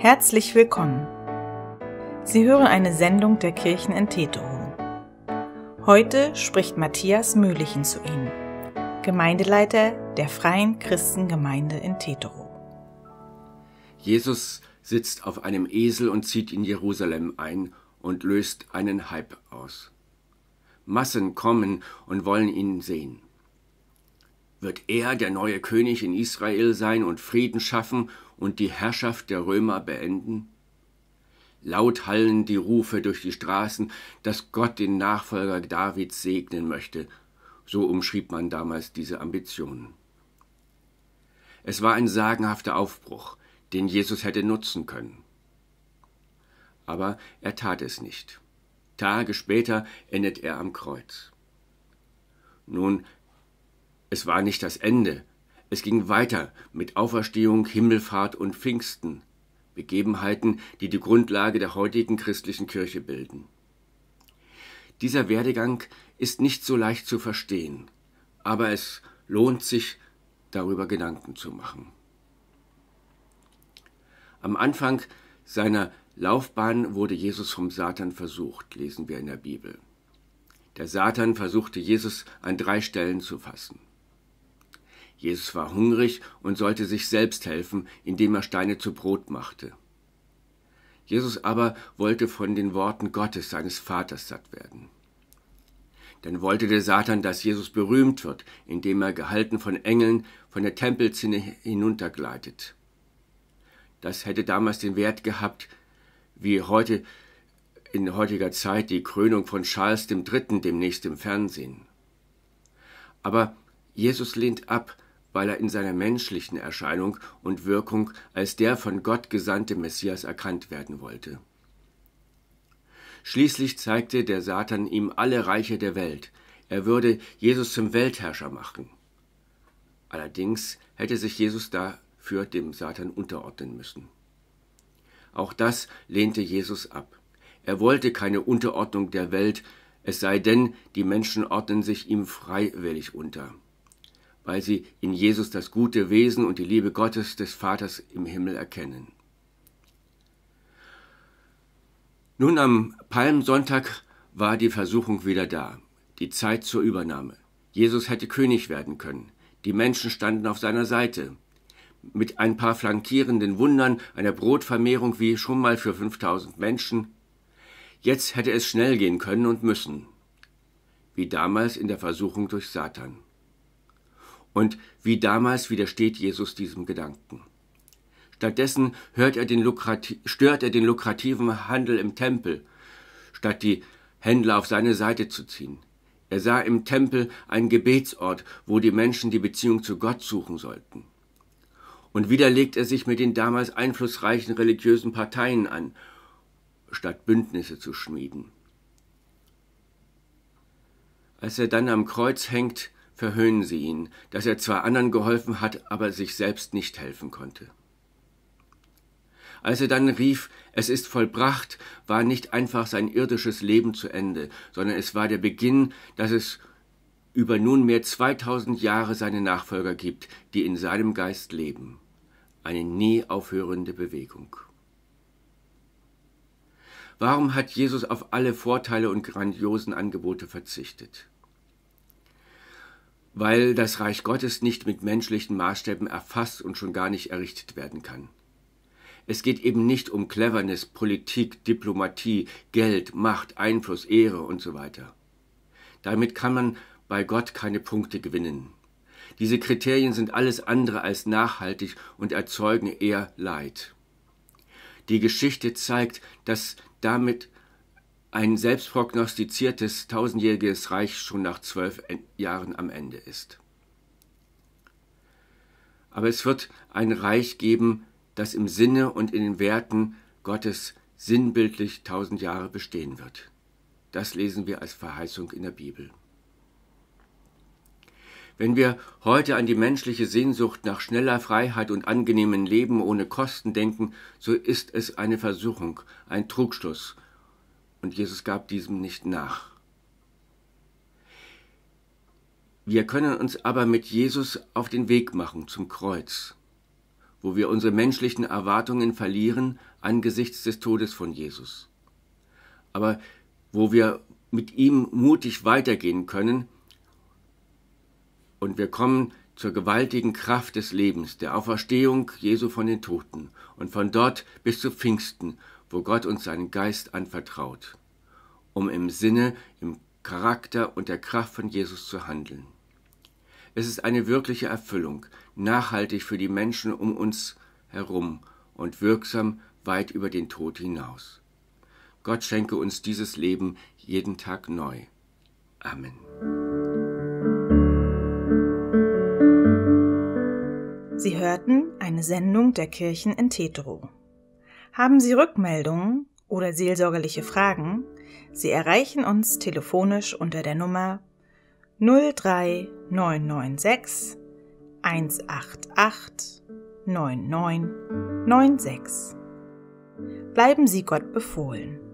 Herzlich willkommen. Sie hören eine Sendung der Kirchen in Teterow. Heute spricht Matthias Mühlichen zu Ihnen, Gemeindeleiter der Freien Christengemeinde in Teterow. Jesus sitzt auf einem Esel und zieht in Jerusalem ein und löst einen Hype aus. Massen kommen und wollen ihn sehen. Wird er der neue König in Israel sein und Frieden schaffen und die Herrschaft der Römer beenden? Laut hallen die Rufe durch die Straßen, dass Gott den Nachfolger Davids segnen möchte. So umschrieb man damals diese Ambitionen. Es war ein sagenhafter Aufbruch, den Jesus hätte nutzen können. Aber er tat es nicht. Tage später endet er am Kreuz. Nun, es war nicht das Ende, es ging weiter mit Auferstehung, Himmelfahrt und Pfingsten, Begebenheiten, die die Grundlage der heutigen christlichen Kirche bilden. Dieser Werdegang ist nicht so leicht zu verstehen, aber es lohnt sich, darüber Gedanken zu machen. Am Anfang seiner Laufbahn wurde Jesus vom Satan versucht, lesen wir in der Bibel. Der Satan versuchte Jesus an drei Stellen zu fassen. Jesus war hungrig und sollte sich selbst helfen, indem er Steine zu Brot machte. Jesus aber wollte von den Worten Gottes, seines Vaters, satt werden. Dann wollte der Satan, dass Jesus berühmt wird, indem er gehalten von Engeln von der Tempelzinne hinuntergleitet. Das hätte damals den Wert gehabt, wie heute in heutiger Zeit die Krönung von Charles III. demnächst im Fernsehen. Aber Jesus lehnt ab, weil er in seiner menschlichen Erscheinung und Wirkung als der von Gott gesandte Messias erkannt werden wollte. Schließlich zeigte der Satan ihm alle Reiche der Welt, er würde Jesus zum Weltherrscher machen. Allerdings hätte sich Jesus dafür dem Satan unterordnen müssen. Auch das lehnte Jesus ab. Er wollte keine Unterordnung der Welt, es sei denn, die Menschen ordnen sich ihm freiwillig unter weil sie in Jesus das gute Wesen und die Liebe Gottes des Vaters im Himmel erkennen. Nun am Palmsonntag war die Versuchung wieder da, die Zeit zur Übernahme. Jesus hätte König werden können. Die Menschen standen auf seiner Seite. Mit ein paar flankierenden Wundern einer Brotvermehrung wie schon mal für 5000 Menschen. Jetzt hätte es schnell gehen können und müssen. Wie damals in der Versuchung durch Satan. Und wie damals widersteht Jesus diesem Gedanken. Stattdessen er stört er den lukrativen Handel im Tempel, statt die Händler auf seine Seite zu ziehen. Er sah im Tempel einen Gebetsort, wo die Menschen die Beziehung zu Gott suchen sollten. Und wieder legt er sich mit den damals einflussreichen religiösen Parteien an, statt Bündnisse zu schmieden. Als er dann am Kreuz hängt, verhöhnen sie ihn, dass er zwar anderen geholfen hat, aber sich selbst nicht helfen konnte. Als er dann rief, es ist vollbracht, war nicht einfach sein irdisches Leben zu Ende, sondern es war der Beginn, dass es über nunmehr 2000 Jahre seine Nachfolger gibt, die in seinem Geist leben. Eine nie aufhörende Bewegung. Warum hat Jesus auf alle Vorteile und grandiosen Angebote verzichtet? weil das Reich Gottes nicht mit menschlichen Maßstäben erfasst und schon gar nicht errichtet werden kann. Es geht eben nicht um Cleverness, Politik, Diplomatie, Geld, Macht, Einfluss, Ehre und so weiter. Damit kann man bei Gott keine Punkte gewinnen. Diese Kriterien sind alles andere als nachhaltig und erzeugen eher Leid. Die Geschichte zeigt, dass damit ein selbstprognostiziertes tausendjähriges Reich schon nach zwölf Jahren am Ende ist. Aber es wird ein Reich geben, das im Sinne und in den Werten Gottes sinnbildlich tausend Jahre bestehen wird. Das lesen wir als Verheißung in der Bibel. Wenn wir heute an die menschliche Sehnsucht nach schneller Freiheit und angenehmen Leben ohne Kosten denken, so ist es eine Versuchung, ein Trugschluss und Jesus gab diesem nicht nach. Wir können uns aber mit Jesus auf den Weg machen zum Kreuz, wo wir unsere menschlichen Erwartungen verlieren angesichts des Todes von Jesus. Aber wo wir mit ihm mutig weitergehen können und wir kommen zur gewaltigen Kraft des Lebens, der Auferstehung Jesu von den Toten und von dort bis zu Pfingsten wo Gott uns seinen Geist anvertraut, um im Sinne, im Charakter und der Kraft von Jesus zu handeln. Es ist eine wirkliche Erfüllung, nachhaltig für die Menschen um uns herum und wirksam weit über den Tod hinaus. Gott schenke uns dieses Leben jeden Tag neu. Amen. Sie hörten eine Sendung der Kirchen in Tetro. Haben Sie Rückmeldungen oder seelsorgerliche Fragen? Sie erreichen uns telefonisch unter der Nummer 03996 188 9996. Bleiben Sie Gott befohlen.